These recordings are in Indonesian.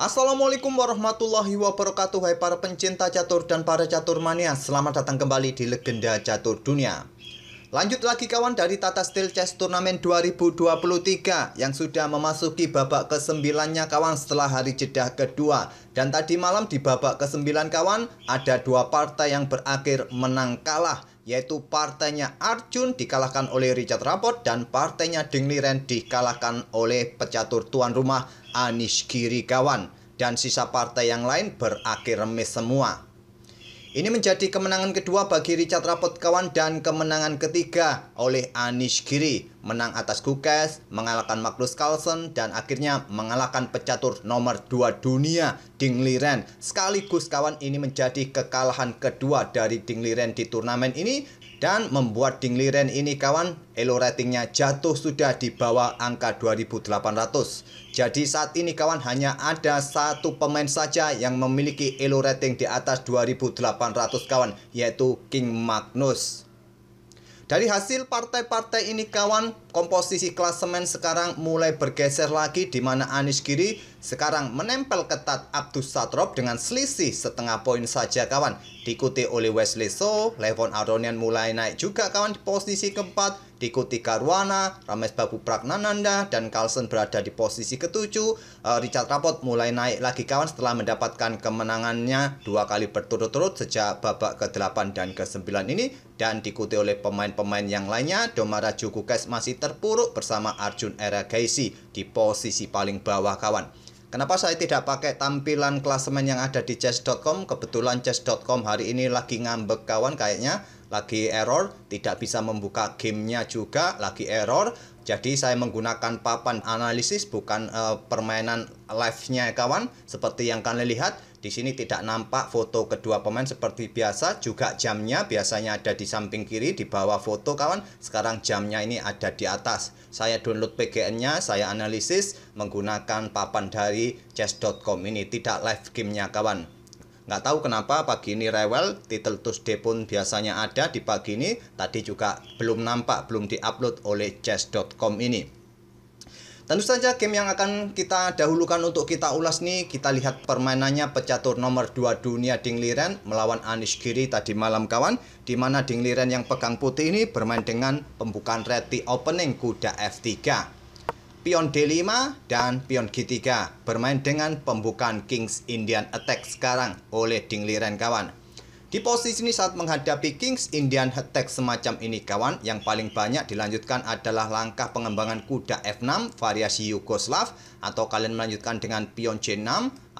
Assalamualaikum warahmatullahi wabarakatuh Hai para pencinta catur dan para catur mania Selamat datang kembali di Legenda Catur Dunia Lanjut lagi kawan dari Tata Steel Chess Turnamen 2023 yang sudah memasuki babak kesembilannya kawan setelah hari jeda kedua. Dan tadi malam di babak kesembilan kawan ada dua partai yang berakhir menang kalah yaitu partainya Arjun dikalahkan oleh Richard Rapot dan partainya Ding Liren dikalahkan oleh pecatur tuan rumah Anish Giri kawan. Dan sisa partai yang lain berakhir remis semua. Ini menjadi kemenangan kedua bagi Richard kawan dan kemenangan ketiga oleh Anish Giri. Menang atas Gukes, mengalahkan Magnus Carlsen, dan akhirnya mengalahkan pecatur nomor dua dunia Ding Liren. Sekaligus kawan ini menjadi kekalahan kedua dari Ding Liren di turnamen ini dan membuat Dingli Ren ini kawan elo ratingnya jatuh sudah di bawah angka 2800 jadi saat ini kawan hanya ada satu pemain saja yang memiliki elo rating di atas 2800 kawan yaitu King Magnus dari hasil partai-partai ini kawan, komposisi klasemen sekarang mulai bergeser lagi di mana Anies Giri sekarang menempel ketat Abdus Satrop dengan selisih setengah poin saja kawan. Diikuti oleh Wesley So, Levon Aronian mulai naik juga kawan di posisi keempat, diikuti Karwana, Rames Babu Pragnananda, dan Carlsen berada di posisi ketujuh. Uh, Richard Rapot mulai naik lagi kawan setelah mendapatkan kemenangannya dua kali berturut-turut sejak babak ke-8 dan ke-9 ini dan diikuti oleh pemain-pemain yang lainnya. Domara Jukukes masih terpuruk bersama Arjun Era Gaisi di posisi paling bawah kawan. Kenapa saya tidak pakai tampilan klasemen yang ada di chess.com? Kebetulan chess.com hari ini lagi ngambek kawan kayaknya lagi error, tidak bisa membuka gamenya juga, lagi error. Jadi saya menggunakan papan analisis bukan uh, permainan live-nya ya kawan. Seperti yang kalian lihat, di sini tidak nampak foto kedua pemain seperti biasa, juga jamnya biasanya ada di samping kiri di bawah foto kawan. Sekarang jamnya ini ada di atas. Saya download PGN-nya, saya analisis menggunakan papan dari chess.com ini, tidak live gamenya kawan. Nggak tahu kenapa pagi ini rewel, title Tuesday pun biasanya ada di pagi ini, tadi juga belum nampak, belum diupload oleh chess.com ini. Tentu saja game yang akan kita dahulukan untuk kita ulas nih Kita lihat permainannya pecatur nomor 2 dunia Ding Liren melawan Anish Giri tadi malam kawan di mana Ding Liren yang pegang putih ini bermain dengan pembukaan reti opening kuda F3 pion D5 dan pion G3 bermain dengan pembukaan Kings Indian Attack sekarang oleh Ding Liren kawan. Di posisi ini saat menghadapi Kings Indian Attack semacam ini kawan yang paling banyak dilanjutkan adalah langkah pengembangan kuda F6 variasi Yugoslav atau kalian melanjutkan dengan pion C6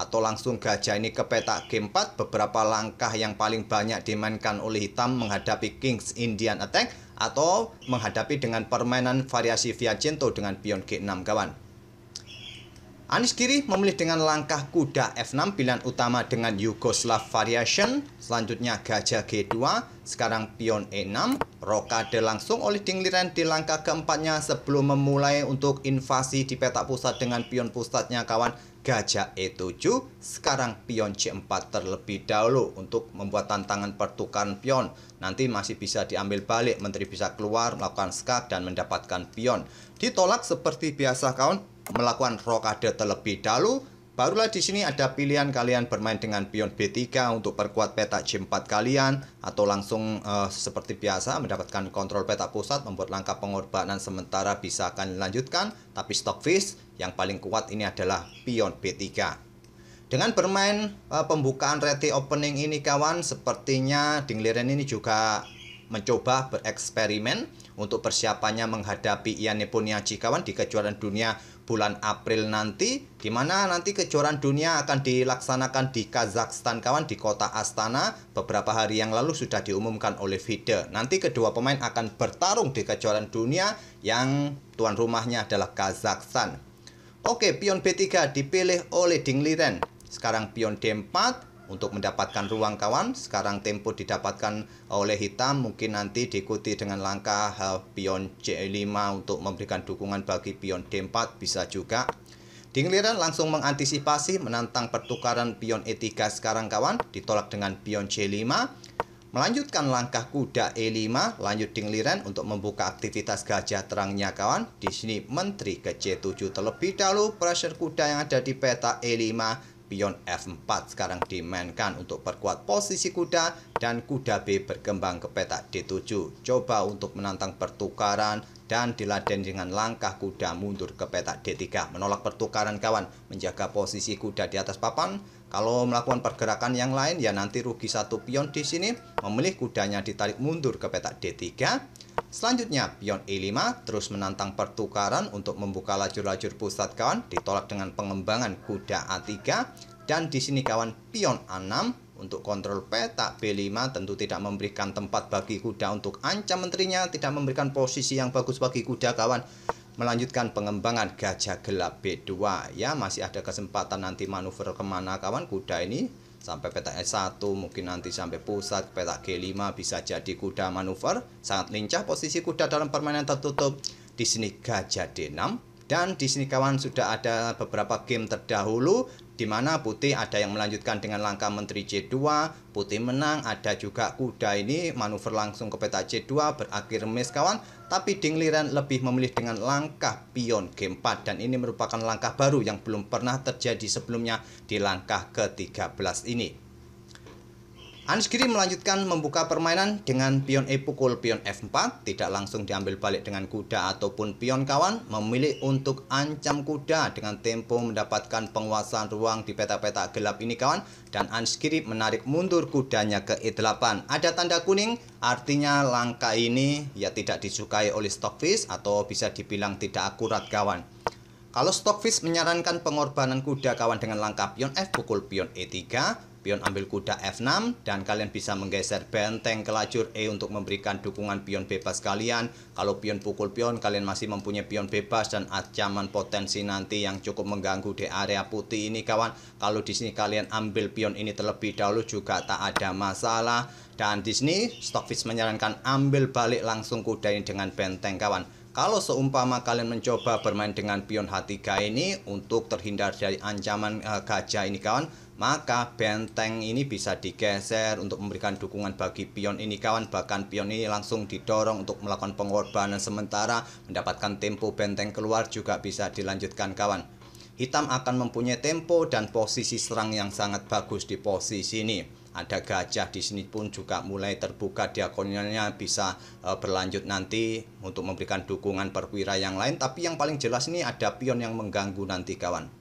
atau langsung gajah ini ke peta G4 beberapa langkah yang paling banyak dimainkan oleh hitam menghadapi Kings Indian Attack atau menghadapi dengan permainan variasi Viacento dengan pion G6 kawan. Anis kiri memilih dengan langkah kuda F6 pilihan utama dengan Yugoslav variation, selanjutnya gajah G2, sekarang pion E6, rokade langsung oleh Dingliren di langkah keempatnya sebelum memulai untuk invasi di petak pusat dengan pion pusatnya kawan gajah E7 sekarang pion C4 terlebih dahulu untuk membuat tantangan pertukaran pion nanti masih bisa diambil balik menteri bisa keluar melakukan skak dan mendapatkan pion ditolak seperti biasa kawan melakukan rokade terlebih dahulu Barulah di sini ada pilihan kalian bermain dengan pion B3 untuk perkuat peta C4 kalian atau langsung uh, seperti biasa mendapatkan kontrol peta pusat membuat langkah pengorbanan sementara bisa kalian lanjutkan tapi stock fish yang paling kuat ini adalah pion B3. Dengan bermain uh, pembukaan reti opening ini kawan, sepertinya Ding Liren ini juga mencoba bereksperimen untuk persiapannya menghadapi Ian Neponiachi kawan di kejuaraan dunia bulan April nanti di mana nanti kejuaraan dunia akan dilaksanakan di Kazakhstan kawan di kota Astana beberapa hari yang lalu sudah diumumkan oleh FIDE. Nanti kedua pemain akan bertarung di kejuaraan dunia yang tuan rumahnya adalah Kazakhstan. Oke, pion B3 dipilih oleh Liren. Sekarang pion D4 untuk mendapatkan ruang kawan. Sekarang tempo didapatkan oleh hitam, mungkin nanti diikuti dengan langkah eh, pion C5 untuk memberikan dukungan bagi pion D4 bisa juga. Liren langsung mengantisipasi menantang pertukaran pion E3 sekarang kawan, ditolak dengan pion C5. Melanjutkan langkah kuda E5, lanjut dingliran untuk membuka aktivitas gajah terangnya kawan. Di sini menteri ke C7 terlebih dahulu, pressure kuda yang ada di peta E5, pion F4 sekarang dimainkan untuk perkuat posisi kuda dan kuda B berkembang ke peta D7. Coba untuk menantang pertukaran dan diladen dengan langkah kuda mundur ke peta D3. Menolak pertukaran kawan, menjaga posisi kuda di atas papan, kalau melakukan pergerakan yang lain ya nanti rugi satu pion di sini, memilih kudanya ditarik mundur ke petak D3. Selanjutnya pion E5 terus menantang pertukaran untuk membuka lajur-lajur pusat kawan, ditolak dengan pengembangan kuda A3 dan di sini kawan pion A6 untuk kontrol petak B5 tentu tidak memberikan tempat bagi kuda untuk ancam menterinya, tidak memberikan posisi yang bagus bagi kuda kawan melanjutkan pengembangan gajah gelap B2 ya masih ada kesempatan nanti manuver kemana kawan kuda ini sampai petak S1 mungkin nanti sampai pusat petak G5 bisa jadi kuda manuver sangat lincah posisi kuda dalam permainan tertutup di sini gajah D6 dan di sini kawan sudah ada beberapa game terdahulu di mana putih ada yang melanjutkan dengan langkah menteri C2, putih menang, ada juga kuda ini manuver langsung ke peta C2 berakhir miss kawan, tapi Dingliran lebih memilih dengan langkah pion G4 dan ini merupakan langkah baru yang belum pernah terjadi sebelumnya di langkah ke-13 ini. Hans Giri melanjutkan membuka permainan dengan pion E pukul pion F4, tidak langsung diambil balik dengan kuda ataupun pion kawan, memilih untuk ancam kuda dengan tempo mendapatkan penguasaan ruang di peta-peta gelap ini kawan, dan Hans Giri menarik mundur kudanya ke E8. Ada tanda kuning, artinya langkah ini ya tidak disukai oleh Stockfish atau bisa dibilang tidak akurat kawan. Kalau Stockfish menyarankan pengorbanan kuda kawan dengan langkah pion F pukul pion E3, Pion ambil kuda F6 dan kalian bisa menggeser benteng ke lajur E untuk memberikan dukungan pion bebas kalian. Kalau pion pukul pion kalian masih mempunyai pion bebas dan ancaman potensi nanti yang cukup mengganggu di area putih ini kawan. Kalau di sini kalian ambil pion ini terlebih dahulu juga tak ada masalah. Dan di sini Stockfish menyarankan ambil balik langsung kuda ini dengan benteng kawan. Kalau seumpama kalian mencoba bermain dengan pion H3 ini untuk terhindar dari ancaman uh, gajah ini kawan maka benteng ini bisa digeser untuk memberikan dukungan bagi pion ini kawan bahkan pion ini langsung didorong untuk melakukan pengorbanan sementara mendapatkan tempo benteng keluar juga bisa dilanjutkan kawan hitam akan mempunyai tempo dan posisi serang yang sangat bagus di posisi ini ada gajah di sini pun juga mulai terbuka diakonnya bisa eh, berlanjut nanti untuk memberikan dukungan perwira yang lain tapi yang paling jelas ini ada pion yang mengganggu nanti kawan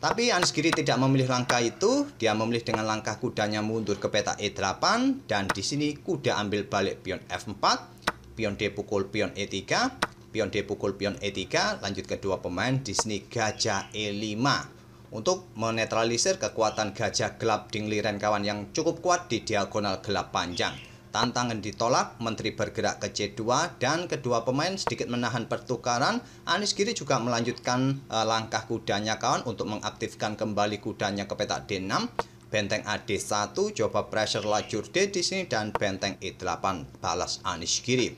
tapi Ansgiri tidak memilih langkah itu, dia memilih dengan langkah kudanya mundur ke peta E8 dan di sini kuda ambil balik pion F4, pion D pukul pion E3, pion D pukul pion E3, lanjut kedua pemain di sini gajah E5 untuk menetralisir kekuatan gajah gelap dingliren kawan yang cukup kuat di diagonal gelap panjang. Tantangan ditolak, Menteri bergerak ke C2 dan kedua pemain sedikit menahan pertukaran. Anies Giri juga melanjutkan eh, langkah kudanya kawan untuk mengaktifkan kembali kudanya ke petak D6. Benteng AD1 coba pressure lajur D di sini dan benteng E8 balas Anies Giri.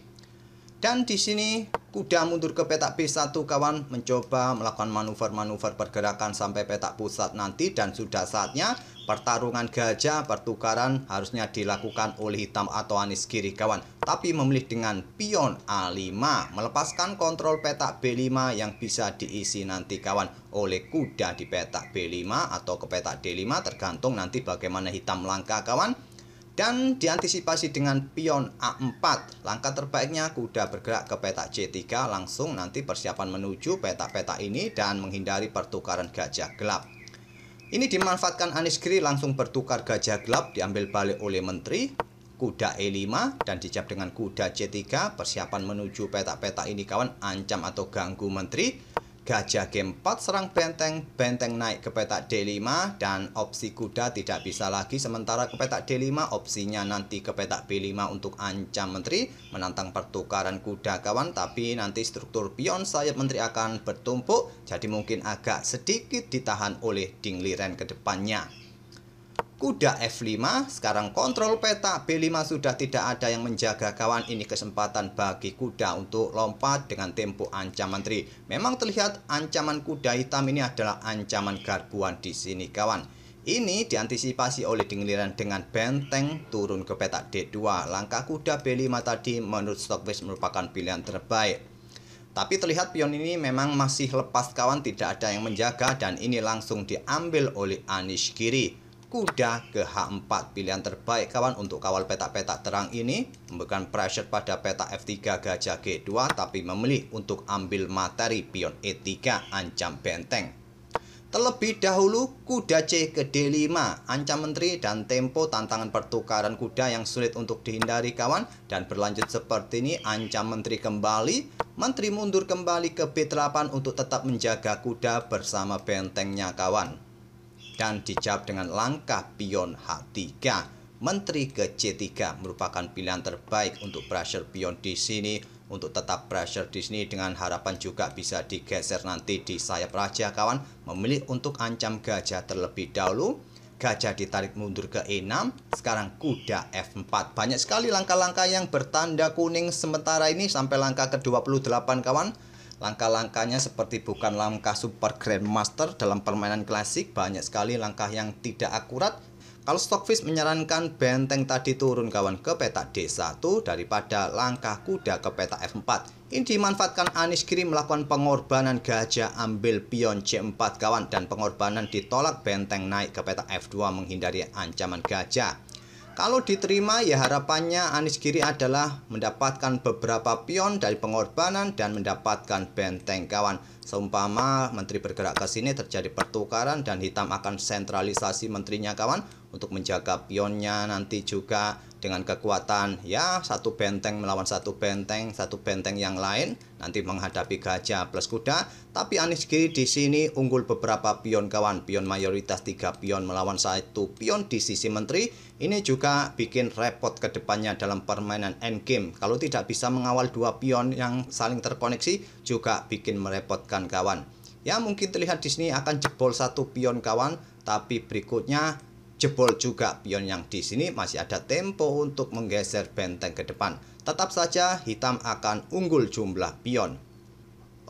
Dan di sini kuda mundur ke petak B1 kawan mencoba melakukan manuver-manuver pergerakan sampai petak pusat nanti dan sudah saatnya Pertarungan gajah pertukaran harusnya dilakukan oleh hitam atau Anis kiri kawan Tapi memilih dengan pion A5 Melepaskan kontrol petak B5 yang bisa diisi nanti kawan Oleh kuda di petak B5 atau ke petak D5 Tergantung nanti bagaimana hitam langkah kawan dan diantisipasi dengan pion A4 langkah terbaiknya kuda bergerak ke petak C3 langsung nanti persiapan menuju petak-petak ini dan menghindari pertukaran gajah gelap ini dimanfaatkan Anies Giri langsung bertukar gajah gelap diambil balik oleh menteri, kuda E5 dan dicap dengan kuda C3. Persiapan menuju peta-peta ini kawan ancam atau ganggu menteri Gajah G4 serang benteng, benteng naik ke petak D5 dan opsi kuda tidak bisa lagi sementara ke petak D5 opsinya nanti ke petak B5 untuk ancam menteri menantang pertukaran kuda kawan tapi nanti struktur pion sayap menteri akan bertumpuk jadi mungkin agak sedikit ditahan oleh Ding Liren ke depannya kuda F5 sekarang kontrol peta B5 sudah tidak ada yang menjaga kawan ini kesempatan bagi kuda untuk lompat dengan tempo ancaman tri memang terlihat ancaman kuda hitam ini adalah ancaman garbuan di sini kawan ini diantisipasi oleh dengeliran dengan benteng turun ke peta D2 langkah kuda B5 tadi menurut stockbase merupakan pilihan terbaik tapi terlihat pion ini memang masih lepas kawan tidak ada yang menjaga dan ini langsung diambil oleh Anish Giri kuda ke H4 pilihan terbaik kawan untuk kawal petak-petak terang ini Memberikan pressure pada petak F3 gajah G2 tapi memilih untuk ambil materi pion E3 ancam benteng Terlebih dahulu kuda C ke D5 ancam menteri dan tempo tantangan pertukaran kuda yang sulit untuk dihindari kawan dan berlanjut seperti ini ancam menteri kembali menteri mundur kembali ke B8 untuk tetap menjaga kuda bersama bentengnya kawan dan dijawab dengan langkah pion H3. Menteri ke C3 merupakan pilihan terbaik untuk pressure pion di sini untuk tetap pressure di sini dengan harapan juga bisa digeser nanti di sayap raja kawan memilih untuk ancam gajah terlebih dahulu gajah ditarik mundur ke E6 sekarang kuda F4 banyak sekali langkah-langkah yang bertanda kuning sementara ini sampai langkah ke-28 kawan Langkah-langkahnya seperti bukan langkah super grandmaster dalam permainan klasik, banyak sekali langkah yang tidak akurat. Kalau Stockfish menyarankan benteng tadi turun kawan ke peta D1 daripada langkah kuda ke peta F4. Ini dimanfaatkan Anis kiri melakukan pengorbanan gajah ambil pion C4 kawan dan pengorbanan ditolak benteng naik ke peta F2 menghindari ancaman gajah. Kalau diterima ya harapannya Anies Giri adalah mendapatkan beberapa pion dari pengorbanan dan mendapatkan benteng kawan. Seumpama menteri bergerak ke sini terjadi pertukaran dan hitam akan sentralisasi menterinya kawan untuk menjaga pionnya nanti juga dengan kekuatan ya satu benteng melawan satu benteng, satu benteng yang lain nanti menghadapi gajah plus kuda. Tapi Anies Giri di sini unggul beberapa pion kawan, pion mayoritas tiga pion melawan satu pion di sisi menteri. Ini juga bikin repot kedepannya dalam permainan end game Kalau tidak bisa mengawal dua pion yang saling terkoneksi juga bikin merepotkan kawan. Ya mungkin terlihat di sini akan jebol satu pion kawan, tapi berikutnya Jebol juga pion yang di sini masih ada tempo untuk menggeser benteng ke depan. Tetap saja hitam akan unggul jumlah pion.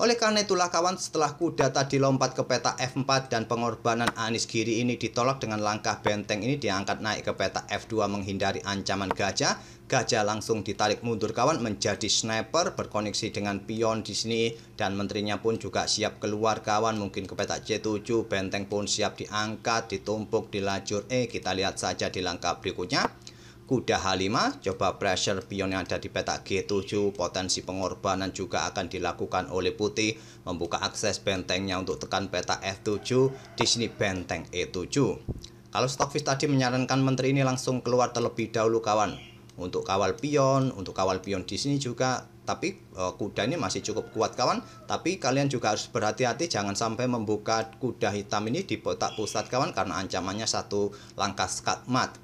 Oleh karena itulah kawan setelah kuda tadi lompat ke peta F4 dan pengorbanan Anis Giri ini ditolak dengan langkah benteng ini diangkat naik ke peta F2 menghindari ancaman gajah. Gajah langsung ditarik mundur kawan menjadi sniper berkoneksi dengan pion di sini dan menterinya pun juga siap keluar kawan mungkin ke peta C7 benteng pun siap diangkat ditumpuk di lajur E eh, kita lihat saja di langkah berikutnya kuda H5 coba pressure pion yang ada di petak G7 potensi pengorbanan juga akan dilakukan oleh putih membuka akses bentengnya untuk tekan petak F7 di sini benteng E7 kalau Stockfish tadi menyarankan menteri ini langsung keluar terlebih dahulu kawan untuk kawal pion untuk kawal pion di sini juga tapi e, kuda ini masih cukup kuat kawan tapi kalian juga harus berhati-hati jangan sampai membuka kuda hitam ini di botak pusat kawan karena ancamannya satu langkah skatmat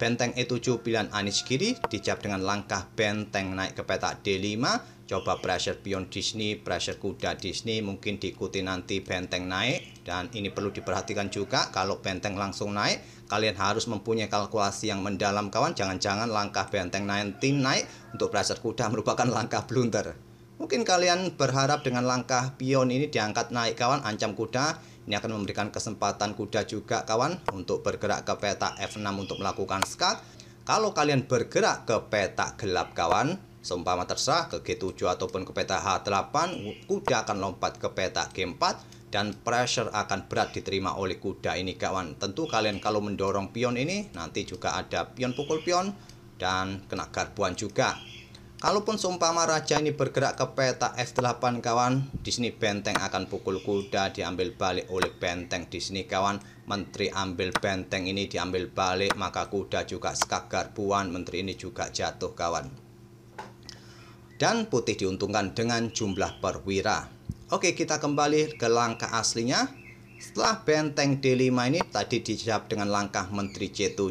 Benteng E7 pilihan Anis kiri dicap dengan langkah benteng naik ke petak D5 Coba pressure pion Disney, pressure kuda Disney mungkin diikuti nanti benteng naik Dan ini perlu diperhatikan juga kalau benteng langsung naik Kalian harus mempunyai kalkulasi yang mendalam kawan Jangan-jangan langkah benteng 19 naik untuk pressure kuda merupakan langkah blunder Mungkin kalian berharap dengan langkah pion ini diangkat naik kawan ancam kuda ini akan memberikan kesempatan kuda juga kawan untuk bergerak ke peta F6 untuk melakukan skat. Kalau kalian bergerak ke peta gelap kawan, seumpama terserah ke G7 ataupun ke peta H8, kuda akan lompat ke peta G4 dan pressure akan berat diterima oleh kuda ini kawan tentu kalian kalau mendorong pion ini nanti juga ada pion pukul pion dan kena garbuan juga Kalaupun seumpama raja ini bergerak ke peta F8 kawan, di sini benteng akan pukul kuda diambil balik oleh benteng di sini kawan. Menteri ambil benteng ini diambil balik, maka kuda juga skak garbuan, menteri ini juga jatuh kawan. Dan putih diuntungkan dengan jumlah perwira. Oke, kita kembali ke langkah aslinya. Setelah benteng D5 ini tadi dijawab dengan langkah menteri C7,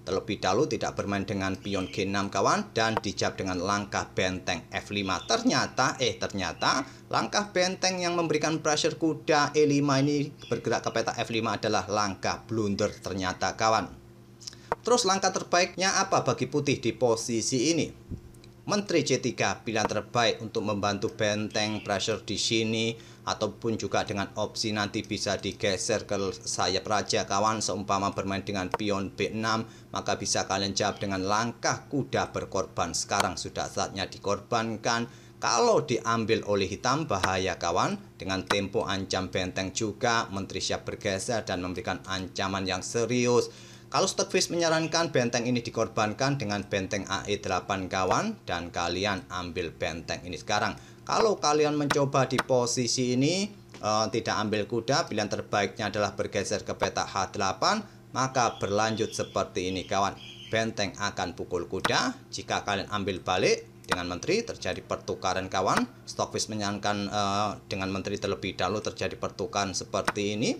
Terlebih dahulu tidak bermain dengan pion G6 kawan dan dijawab dengan langkah benteng F5. Ternyata, eh ternyata langkah benteng yang memberikan pressure kuda E5 ini bergerak ke peta F5 adalah langkah blunder ternyata kawan. Terus langkah terbaiknya apa bagi putih di posisi ini? Menteri C3 pilihan terbaik untuk membantu benteng pressure di sini ataupun juga dengan opsi nanti bisa digeser ke sayap raja kawan seumpama bermain dengan pion B6 maka bisa kalian jawab dengan langkah kuda berkorban sekarang sudah saatnya dikorbankan kalau diambil oleh hitam bahaya kawan Dengan tempo ancam benteng juga Menteri siap bergeser dan memberikan ancaman yang serius kalau Stockfish menyarankan benteng ini dikorbankan dengan benteng AE 8 kawan dan kalian ambil benteng ini sekarang. Kalau kalian mencoba di posisi ini uh, tidak ambil kuda, pilihan terbaiknya adalah bergeser ke petak H8, maka berlanjut seperti ini kawan. Benteng akan pukul kuda. Jika kalian ambil balik dengan menteri terjadi pertukaran kawan. Stockfish menyarankan uh, dengan menteri terlebih dahulu terjadi pertukaran seperti ini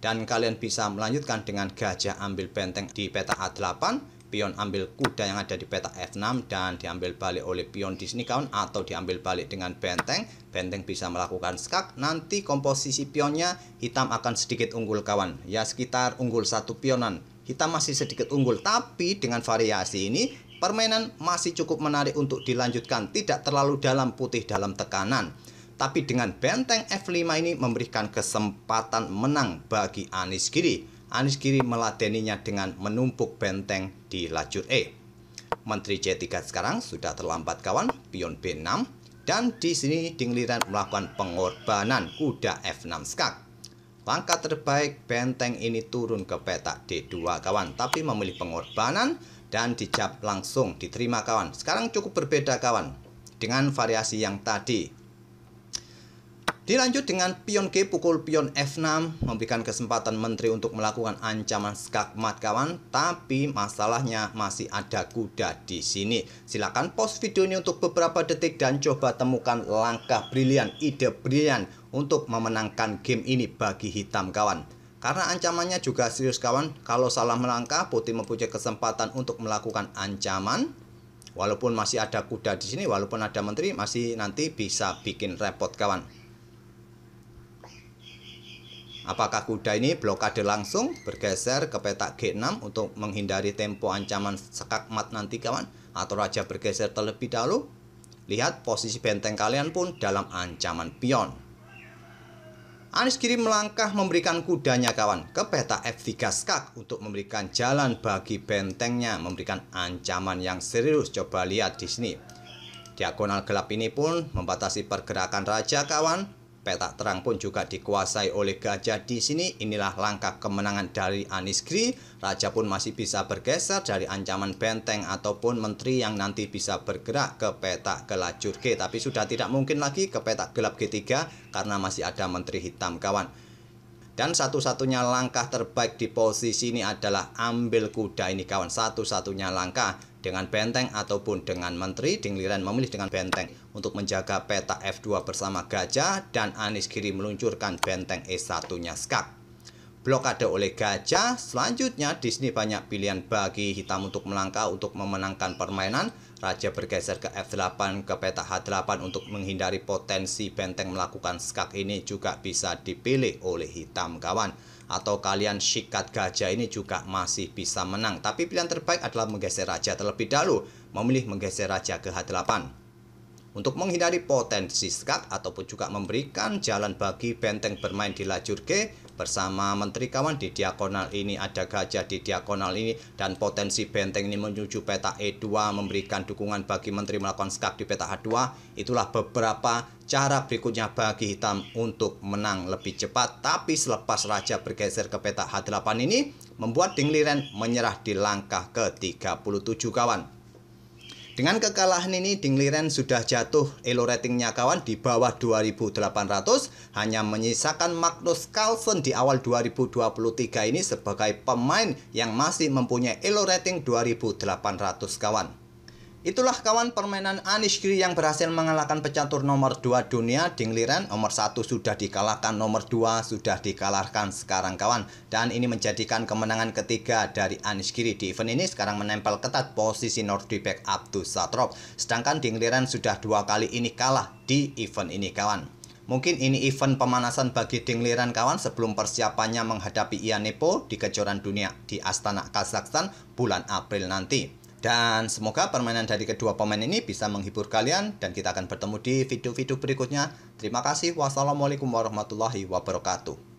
dan kalian bisa melanjutkan dengan gajah ambil benteng di peta A8 pion ambil kuda yang ada di peta F6 dan diambil balik oleh pion di sini kawan atau diambil balik dengan benteng benteng bisa melakukan skak nanti komposisi pionnya hitam akan sedikit unggul kawan ya sekitar unggul satu pionan hitam masih sedikit unggul tapi dengan variasi ini permainan masih cukup menarik untuk dilanjutkan tidak terlalu dalam putih dalam tekanan tapi dengan benteng F5 ini memberikan kesempatan menang bagi anis Giri. Anis Giri meladeninya dengan menumpuk benteng di lajur E. Menteri C3 sekarang sudah terlambat kawan, pion B6. Dan di sini Dingliran melakukan pengorbanan kuda F6 skak. Langkah terbaik benteng ini turun ke peta D2 kawan, tapi memilih pengorbanan dan dijawab langsung diterima kawan. Sekarang cukup berbeda kawan dengan variasi yang tadi Dilanjut dengan pion G pukul pion F6 memberikan kesempatan menteri untuk melakukan ancaman skakmat kawan, tapi masalahnya masih ada kuda di sini. Silakan pause video ini untuk beberapa detik dan coba temukan langkah brilian, ide brilian untuk memenangkan game ini bagi hitam kawan. Karena ancamannya juga serius kawan, kalau salah melangkah putih mempunyai kesempatan untuk melakukan ancaman Walaupun masih ada kuda di sini, walaupun ada menteri, masih nanti bisa bikin repot kawan. Apakah kuda ini blokade langsung bergeser ke petak G6 untuk menghindari tempo ancaman sekakmat nanti kawan? Atau raja bergeser terlebih dahulu? Lihat posisi benteng kalian pun dalam ancaman pion. Anis kiri melangkah memberikan kudanya kawan ke petak F3 skak untuk memberikan jalan bagi bentengnya memberikan ancaman yang serius coba lihat di sini diagonal gelap ini pun membatasi pergerakan raja kawan Petak terang pun juga dikuasai oleh gajah di sini. Inilah langkah kemenangan dari Anis Gri. Raja pun masih bisa bergeser dari ancaman benteng ataupun menteri yang nanti bisa bergerak ke petak ke lajur G. Tapi sudah tidak mungkin lagi ke petak gelap G3 karena masih ada menteri hitam kawan. Dan satu-satunya langkah terbaik di posisi ini adalah ambil kuda ini kawan Satu-satunya langkah dengan benteng ataupun dengan menteri, Dingliran memilih dengan benteng untuk menjaga peta F2 bersama Gajah dan Anis Kiri meluncurkan benteng E1-nya Skak. Blokade oleh Gajah, selanjutnya di sini banyak pilihan bagi hitam untuk melangkah untuk memenangkan permainan. Raja bergeser ke F8 ke peta H8 untuk menghindari potensi benteng melakukan skak ini juga bisa dipilih oleh hitam kawan atau kalian sikat gajah ini juga masih bisa menang. Tapi pilihan terbaik adalah menggeser raja terlebih dahulu, memilih menggeser raja ke H8. Untuk menghindari potensi skat ataupun juga memberikan jalan bagi benteng bermain di lajur G, bersama menteri kawan di diagonal ini ada gajah di diagonal ini dan potensi benteng ini menuju peta E2 memberikan dukungan bagi menteri melakukan skak di peta h 2 itulah beberapa cara berikutnya bagi hitam untuk menang lebih cepat tapi selepas raja bergeser ke peta H8 ini membuat Liren menyerah di langkah ke-37 kawan dengan kekalahan ini, Ding Liren sudah jatuh elo ratingnya kawan di bawah 2800, hanya menyisakan Magnus Carlsen di awal 2023 ini sebagai pemain yang masih mempunyai elo rating 2800 kawan. Itulah kawan permainan Anish Giri yang berhasil mengalahkan pecatur nomor 2 dunia Ding Liren. Nomor 1 sudah dikalahkan, nomor 2 sudah dikalahkan sekarang kawan. Dan ini menjadikan kemenangan ketiga dari Anish Giri di event ini sekarang menempel ketat posisi Nordibek Abdu Satrop. Sedangkan Ding Liren sudah dua kali ini kalah di event ini kawan. Mungkin ini event pemanasan bagi Dingliran kawan sebelum persiapannya menghadapi Ianepo di kejuaraan dunia di Astana Kazakhstan bulan April nanti. Dan semoga permainan dari kedua pemain ini bisa menghibur kalian dan kita akan bertemu di video-video berikutnya. Terima kasih. Wassalamualaikum warahmatullahi wabarakatuh.